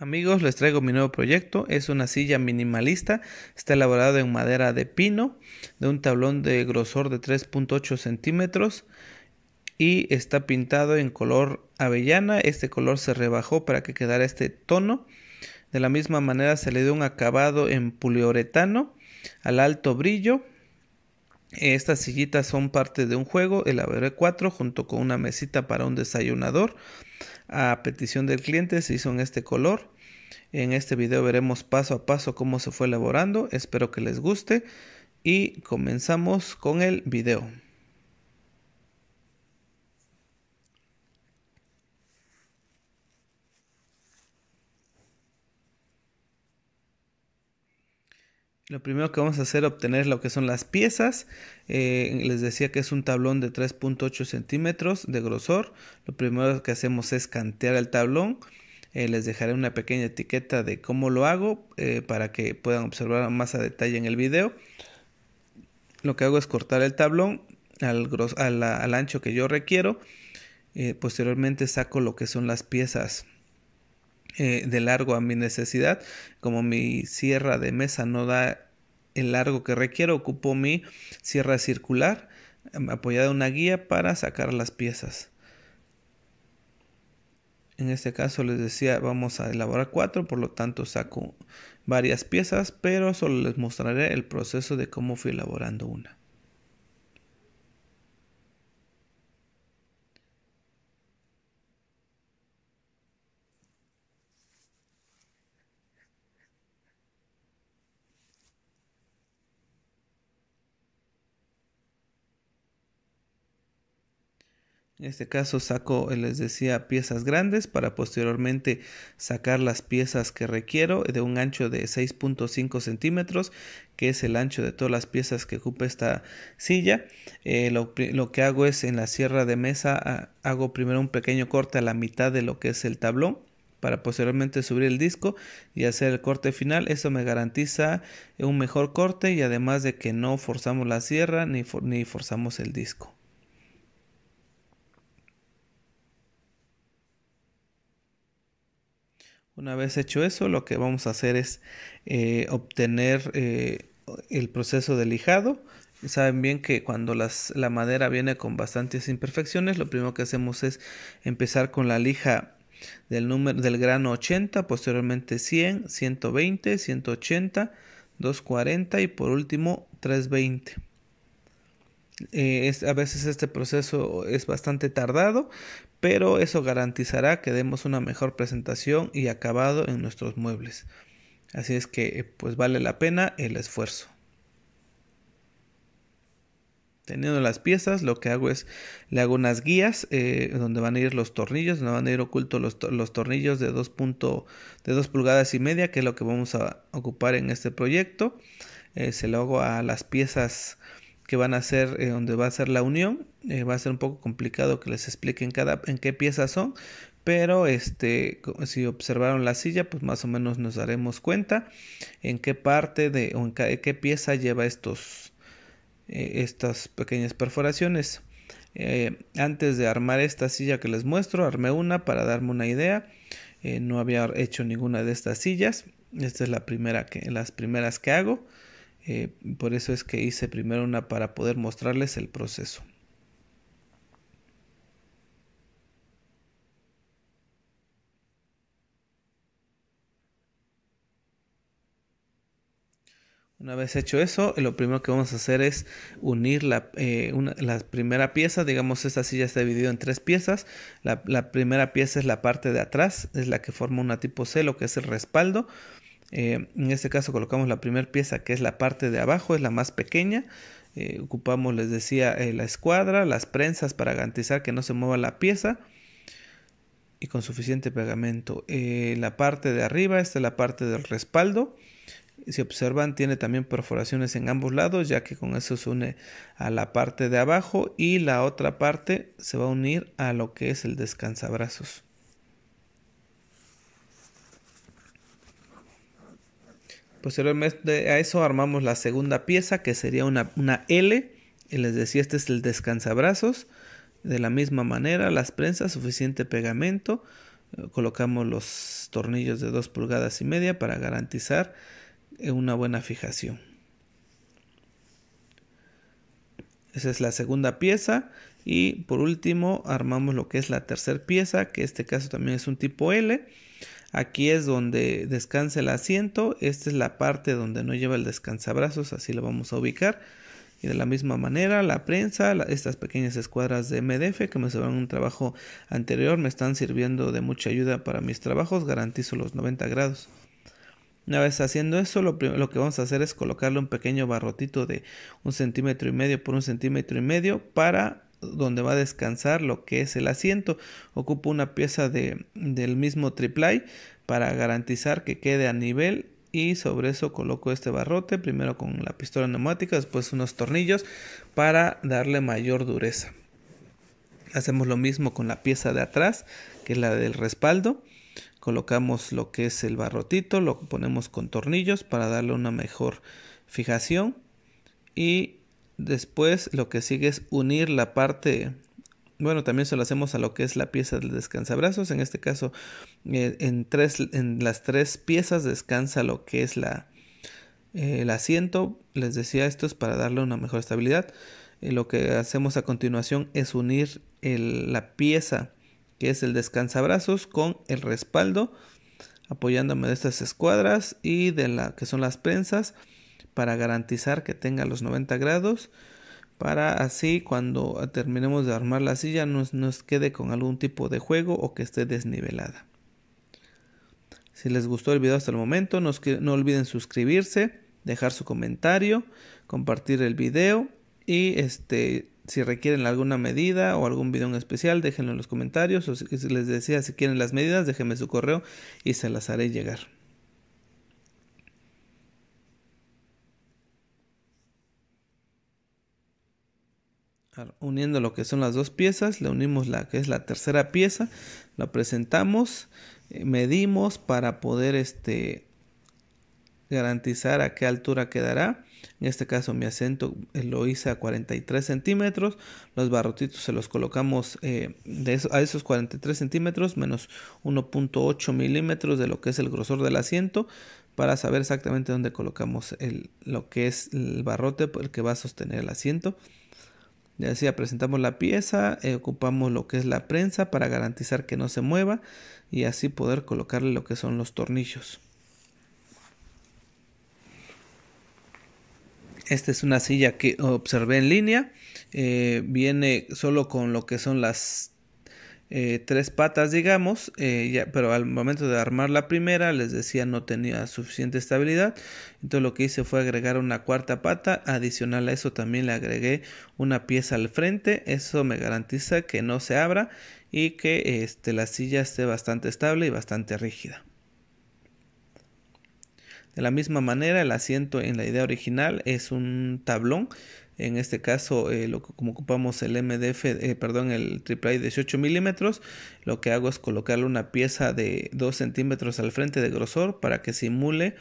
Amigos, les traigo mi nuevo proyecto. Es una silla minimalista. Está elaborada en madera de pino, de un tablón de grosor de 3.8 centímetros y está pintado en color avellana. Este color se rebajó para que quedara este tono. De la misma manera se le dio un acabado en poliuretano al alto brillo. Estas sillitas son parte de un juego, el ABR4, junto con una mesita para un desayunador. A petición del cliente se hizo en este color. En este video veremos paso a paso cómo se fue elaborando. Espero que les guste y comenzamos con el video. Lo primero que vamos a hacer es obtener lo que son las piezas. Eh, les decía que es un tablón de 3.8 centímetros de grosor. Lo primero que hacemos es cantear el tablón. Eh, les dejaré una pequeña etiqueta de cómo lo hago eh, para que puedan observar más a detalle en el video. Lo que hago es cortar el tablón al, ancho que yo requiero. posteriormente saco lo que son las piezas de largo a mi necesidad. Como mi sierra de mesa no da el largo que requiero, ocupo mi sierra circular em, apoyada en una guía para sacar las piezas. En este caso les decía, vamos a elaborar cuatro, por lo tanto saco varias piezas, pero solo les mostraré el proceso de cómo fui elaborando una. En este caso saco, eh, les decía, piezas grandes para posteriormente sacar las piezas que requiero de un ancho de 6.5 centímetros, que es el ancho de todas las piezas que ocupa esta silla. Eh, lo, que hago es en la sierra de mesa hago primero un pequeño corte a la mitad de lo que es el tablón para posteriormente subir el disco y hacer el corte final. Eso me garantiza un mejor corte y además de que no forzamos la sierra ni forzamos el disco. Una vez hecho eso, lo que vamos a hacer es eh, obtener eh, el proceso de lijado. Saben bien que cuando la madera viene con bastantes imperfecciones, lo primero que hacemos es empezar con la lija del número del grano 80, posteriormente 100, 120, 180, 240 y por último 320. Eh, a veces este proceso es bastante tardado, pero eso garantizará que demos una mejor presentación y acabado en nuestros muebles. Así es que eh, pues vale la pena el esfuerzo. Teniendo las piezas, lo que hago es, le hago unas guías eh, donde van a ir los tornillos, donde van a ir ocultos los, los, tornillos de 2, de 2 pulgadas y media, que es lo que vamos a ocupar en este proyecto. se lo hago a las piezas que van a ser eh, donde va a ser la unión. Eh, va a ser un poco complicado que les expliquen cada en qué piezas son, pero este si observaron la silla, pues más o menos nos daremos cuenta en qué parte de o en eh, qué pieza lleva estos estas pequeñas perforaciones. antes de armar esta silla que les muestro, armé una para darme una idea. no había hecho ninguna de estas sillas. Esta es la primera que las primeras que hago. Eh, por eso es que hice primero una para poder mostrarles el proceso. Una vez hecho eso, eh, lo primero que vamos a hacer es unir eh, la, primera pieza, digamos esta silla está dividida en tres piezas, la, la primera pieza es la parte de atrás, es la que forma una tipo C, lo que es el respaldo, eh, en este caso colocamos la primera pieza que es la parte de abajo, es la más pequeña. Eh, ocupamos, les decía, eh, la escuadra, las prensas para garantizar que no se mueva la pieza y con suficiente pegamento. la parte de arriba, esta es la parte del respaldo. Si observan, tiene también perforaciones en ambos lados, ya que con eso se une a la parte de abajo y la otra parte se va a unir a lo que es el descansabrazos. Posteriormente a eso armamos la segunda pieza que sería una, L. Y les decía, este es el descansabrazos. De la misma manera, las prensas, suficiente pegamento. Eh, colocamos los tornillos de 2 pulgadas y media para garantizar eh, una buena fijación. Esa es la segunda pieza. Y por último, armamos lo que es la tercera pieza, que en este caso también es un tipo L. Aquí es donde descansa el asiento. Esta es la parte donde no lleva el descansabrazos, así lo vamos a ubicar. Y de la misma manera, la prensa, estas pequeñas escuadras de MDF que me sobraron un trabajo anterior, me están sirviendo de mucha ayuda para mis trabajos. Garantizo los 90 grados. Una vez haciendo eso, lo, lo, que vamos a hacer es colocarle un pequeño barrotito de un centímetro y medio por un centímetro y medio para donde va a descansar lo que es el asiento. Ocupo una pieza del mismo triplay para garantizar que quede a nivel y sobre eso coloco este barrote primero con la pistola neumática después unos tornillos para darle mayor dureza hacemos lo mismo con la pieza de atrás que es la del respaldo colocamos lo que es el barrotito lo ponemos con tornillos para darle una mejor fijación y Después lo que sigue es unir la parte, bueno, también se lo hacemos a lo que es la pieza del descansabrazos. En este caso, eh, en, en las tres piezas descansa lo que es la, eh, el asiento. Les decía, esto es para darle una mejor estabilidad. Eh, lo que hacemos a continuación es unir la pieza que es el descansabrazos con el respaldo apoyándome de estas escuadras y de la que son las prensas para garantizar que tenga los 90 grados para así cuando terminemos de armar la silla nos, nos quede con algún tipo de juego o que esté desnivelada. Si les gustó el video hasta el momento, no, no olviden suscribirse, dejar su comentario, compartir el video y este, si requieren alguna medida o algún video en especial, déjenlo en los comentarios. O si les decía, si quieren las medidas, déjenme su correo y se las haré llegar. uniendo lo que son las dos piezas, le unimos la que es la tercera pieza, la presentamos, eh, medimos para poder este garantizar a qué altura quedará. En este caso mi asiento eh, lo hice a 43 centímetros. Los barrotitos se los colocamos eh, de a esos 43 centímetros menos 1.8 milímetros de lo que es el grosor del asiento para saber exactamente dónde colocamos el, lo que es el barrote por el que va a sostener el asiento. Ya decía, presentamos la pieza, eh, ocupamos lo que es la prensa para garantizar que no se mueva y así poder colocarle lo que son los tornillos. Esta es una silla que observé en línea. Eh, viene solo con lo que son las eh, tres patas, digamos, eh, pero al momento de armar la primera les decía no tenía suficiente estabilidad, entonces lo que hice fue agregar una cuarta pata, adicional a eso también le agregué una pieza al frente, eso me garantiza que no se abra y que este, la silla esté bastante estable y bastante rígida. De la misma manera, el asiento en la idea original es un tablón en este caso eh, como ocupamos el MDF, eh, perdón, el de 18 milímetros, lo que hago es colocarle una pieza de 2 centímetros al frente de grosor para que simule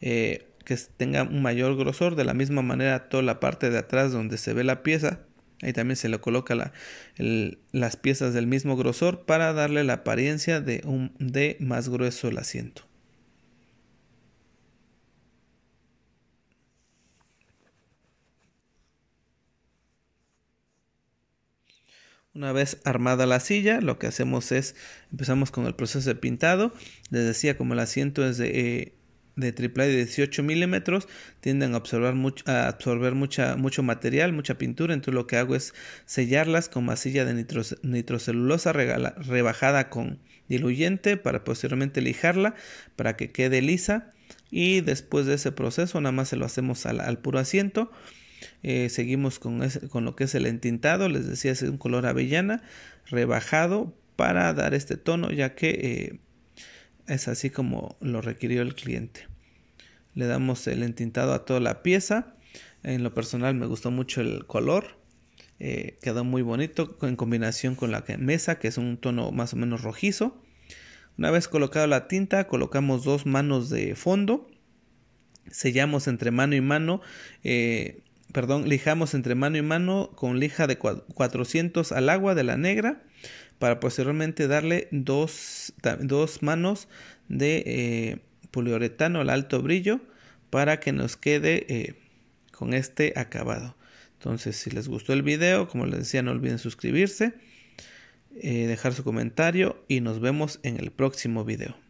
eh, que tenga un mayor grosor, de la misma manera toda la parte de atrás donde se ve la pieza, ahí también se le coloca las piezas del mismo grosor para darle la apariencia de un D más grueso el asiento. Una vez armada la silla, lo que hacemos es, empezamos con el proceso de pintado. Les decía, como el asiento es de... Eh, de triple de 18 milímetros tienden a absorber, mucho, absorber mucha, mucho material, mucha pintura. Entonces lo que hago es sellarlas con masilla de nitrocelulosa rebajada con diluyente para posteriormente lijarla para que quede lisa. Y después de ese proceso nada más se lo hacemos al, al puro asiento. Eh, seguimos con, lo que es el entintado, les decía es un color avellana rebajado para dar este tono ya que eh, es así como lo requirió el cliente. Le damos el entintado a toda la pieza. En lo personal me gustó mucho el color. Eh, quedó muy bonito en combinación con la mesa que es un tono más o menos rojizo. Una vez colocado la tinta colocamos dos manos de fondo. Sellamos entre mano y mano perdón, lijamos entre mano y mano con lija de 400 al agua de la negra para posteriormente darle dos, dos manos de eh, poliuretano al alto brillo para que nos quede eh, con este acabado. Entonces, si les gustó el video, como les decía, no olviden suscribirse, eh, dejar su comentario y nos vemos en el próximo video.